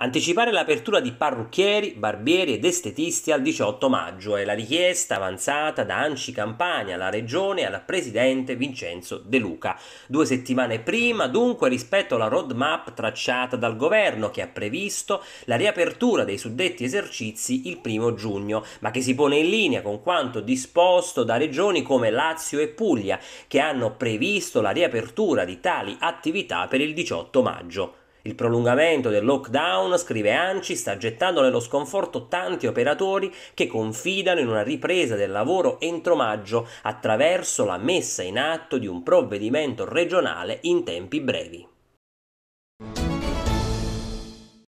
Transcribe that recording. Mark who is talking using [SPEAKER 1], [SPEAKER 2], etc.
[SPEAKER 1] Anticipare l'apertura di parrucchieri, barbieri ed estetisti al 18 maggio è la richiesta avanzata da Anci Campania alla Regione e al Presidente Vincenzo De Luca. Due settimane prima, dunque, rispetto alla roadmap tracciata dal Governo che ha previsto la riapertura dei suddetti esercizi il primo giugno, ma che si pone in linea con quanto disposto da regioni come Lazio e Puglia, che hanno previsto la riapertura di tali attività per il 18 maggio. Il prolungamento del lockdown, scrive Anci, sta gettando nello sconforto tanti operatori che confidano in una ripresa del lavoro entro maggio attraverso la messa in atto di un provvedimento regionale in tempi brevi.